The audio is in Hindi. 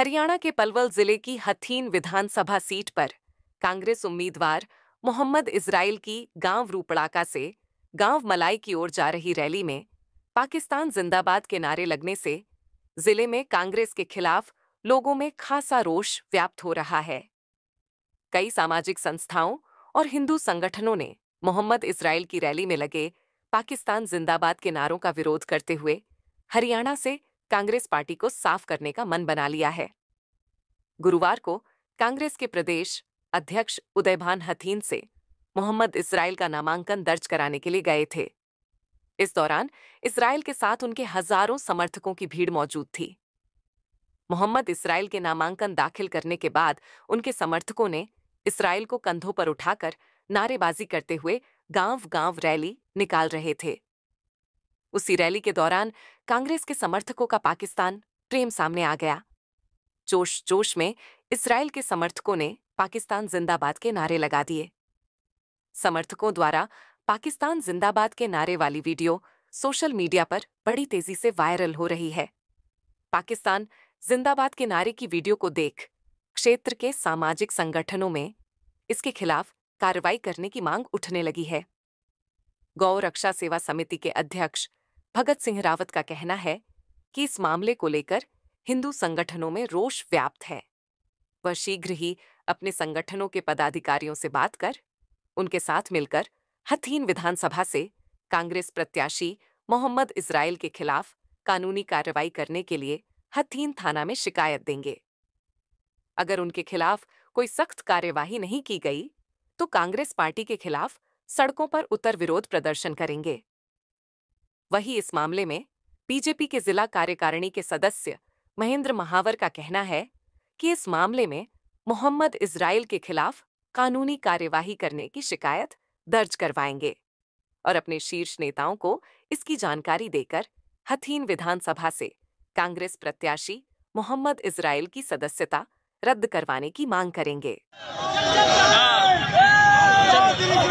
हरियाणा के पलवल जिले की हथीन विधानसभा सीट पर कांग्रेस उम्मीदवार मोहम्मद इसराइल की गांव रूपड़ाका से गांव मलाई की ओर जा रही रैली में पाकिस्तान जिंदाबाद के नारे लगने से जिले में कांग्रेस के खिलाफ लोगों में खासा रोष व्याप्त हो रहा है कई सामाजिक संस्थाओं और हिंदू संगठनों ने मोहम्मद इसराइल की रैली में लगे पाकिस्तान जिंदाबाद के नारों का विरोध करते हुए हरियाणा से कांग्रेस पार्टी को साफ करने का मन बना लिया है गुरुवार को कांग्रेस के प्रदेश अध्यक्ष उदयभान हथीन से मोहम्मद इसराइल का नामांकन दर्ज कराने के लिए गए थे इस दौरान इसराइल के साथ उनके हजारों समर्थकों की भीड़ मौजूद थी मोहम्मद इसराइल के नामांकन दाखिल करने के बाद उनके समर्थकों ने इसराइल को कंधों पर उठाकर नारेबाजी करते हुए गांव गांव रैली निकाल रहे थे उसी रैली के दौरान कांग्रेस के समर्थकों का पाकिस्तान प्रेम सामने आ गया जोश जोश में इसराइल के समर्थकों ने पाकिस्तान जिंदाबाद के नारे लगा दिए समर्थकों द्वारा पाकिस्तान जिंदाबाद के नारे वाली वीडियो सोशल मीडिया पर बड़ी तेजी से वायरल हो रही है पाकिस्तान जिंदाबाद के नारे की वीडियो को देख क्षेत्र के सामाजिक संगठनों में इसके खिलाफ कार्रवाई करने की मांग उठने लगी है गौ रक्षा सेवा समिति के अध्यक्ष भगत सिंह रावत का कहना है कि इस मामले को लेकर हिंदू संगठनों में रोष व्याप्त है वह शीघ्र ही अपने संगठनों के पदाधिकारियों से बात कर उनके साथ मिलकर हथीन विधानसभा से कांग्रेस प्रत्याशी मोहम्मद इसराइल के खिलाफ कानूनी कार्रवाई करने के लिए हथीन थाना में शिकायत देंगे अगर उनके खिलाफ कोई सख्त कार्यवाही नहीं की गई तो कांग्रेस पार्टी के खिलाफ सड़कों पर उतर विरोध प्रदर्शन करेंगे वही इस मामले में बीजेपी के जिला कार्यकारिणी के सदस्य महेंद्र महावर का कहना है कि इस मामले में मोहम्मद इसराइल के खिलाफ कानूनी कार्यवाही करने की शिकायत दर्ज करवाएंगे और अपने शीर्ष नेताओं को इसकी जानकारी देकर हथीन विधानसभा से कांग्रेस प्रत्याशी मोहम्मद इसराइल की सदस्यता रद्द करवाने की मांग करेंगे हाँ।